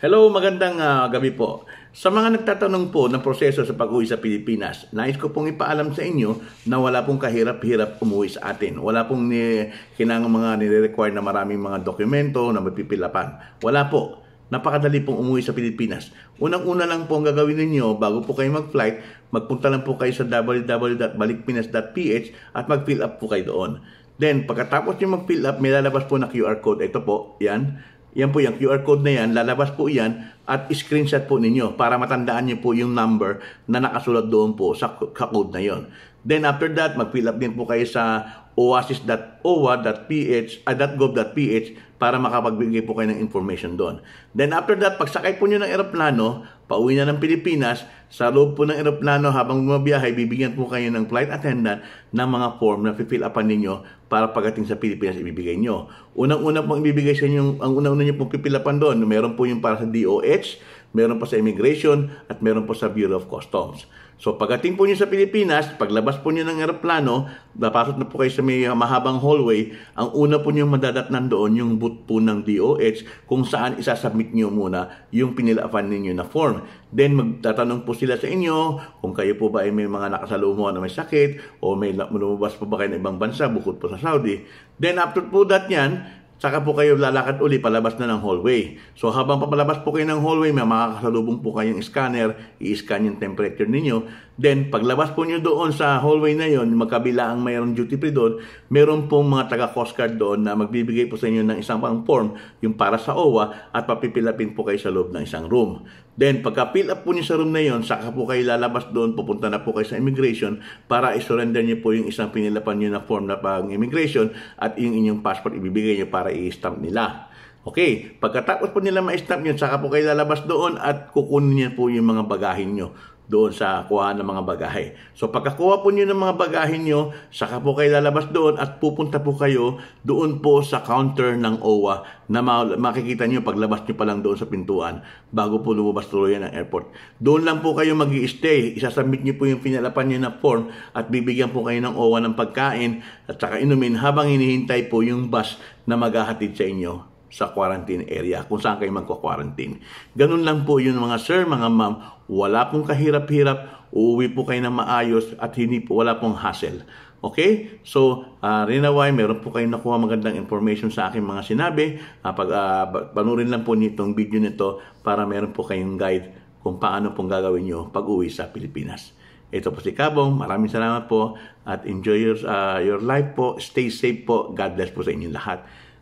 Hello, magandang uh, gabi po. Sa mga nagtatanong po ng proseso sa pag-uwi sa Pilipinas, nais ko pong ipaalam sa inyo na wala pong kahirap-hirap umuwi sa atin. Wala pong ni, kinang mga nire-require na maraming mga dokumento na mapipilapan. Wala po. Napakadali pong umuwi sa Pilipinas. Unang-una lang po ang gagawin ninyo bago po kayo mag-flight, magpunta lang po kayo sa www.balikpinas.ph at mag-fill up po kayo doon. Then, pagkatapos nyo mag-fill up, may lalabas po na QR code. Ito po, yan yan po yung QR code na yan, lalabas po yan at screenshot po ninyo para matandaan niyo po yung number na nakasulat doon po sa, code na yon. Then after that, mag-fill up din po kayo sa oasis.owa.ph, uh, ah, .gov.ph para makapagbigay po kayo ng information doon. Then after that, pagsakay po nyo ng eroplano, pauwi na ng Pilipinas, sa loob po ng eroplano habang bumabiyahe, bibigyan po kayo ng flight attendant ng mga form na fill upan ninyo para pagdating sa Pilipinas ibibigay nyo. Unang-una pong ibibigay sa inyo, ang una-una nyo pong fill upan doon, meron po yung para sa DOH, meron po sa Immigration, at meron po sa Bureau of Customs. So pagdating po niyo sa Pilipinas, paglabas po niyo ng eroplano, napasok na po kayo sa may mahabang hallway, ang una po niyo madadatnan doon yung input po ng DOH kung saan isasubmit nyo muna yung pinilapan ninyo na form. Then magtatanong po sila sa inyo kung kayo po ba ay may mga nakasalumuhan na may sakit o may lumabas po ba kayo ng ibang bansa bukod po sa Saudi. Then after po that yan, Saka po kayo lalakad uli palabas na ng hallway. So habang papalabas po kayo ng hallway, may makakasalubong po kayong scanner, i-scan yung temperature ninyo. Then, paglabas po nyo doon sa hallway na yon, magkabila ang mayroong duty free doon, meron pong mga taga cost card doon na magbibigay po sa inyo ng isang pang form, yung para sa OWA, at papipilapin po kayo sa loob ng isang room. Then, pagka-fill up po niyo sa room na yon, saka po kayo lalabas doon, pupunta na po kayo sa immigration para isurrender niyo po yung isang pinilapan niyo na form na pang immigration at yung inyong passport ibibigay niyo para i-stamp nila. Okay, pagkatapos po nila ma-stamp yun, saka po kayo lalabas doon at kukunin niya po yung mga bagahin niyo doon sa kuha ng mga bagahe. So pagkakuha po niyo ng mga bagahe niyo, saka po kayo lalabas doon at pupunta po kayo doon po sa counter ng OWA na makikita niyo paglabas niyo pa lang doon sa pintuan bago po lumabas tuloy ng airport. Doon lang po kayo magi stay Isasubmit niyo po yung pinalapan niyo na form at bibigyan po kayo ng OWA ng pagkain at saka inumin habang hinihintay po yung bus na maghahatid sa inyo sa quarantine area kung saan kayo magkwa-quarantine. Ganun lang po yun mga sir, mga ma'am. Wala pong kahirap-hirap, uuwi po kayo na maayos at hindi po, wala pong hassle. Okay? So, uh, ah, Rinaway, meron po kayong nakuha magandang information sa akin mga sinabi. Uh, pag, uh, panurin lang po nitong video nito para meron po kayong guide kung paano pong gagawin nyo pag uwi sa Pilipinas. Ito po si Kabong. Maraming salamat po at enjoy your, uh, your life po. Stay safe po. God bless po sa inyong lahat.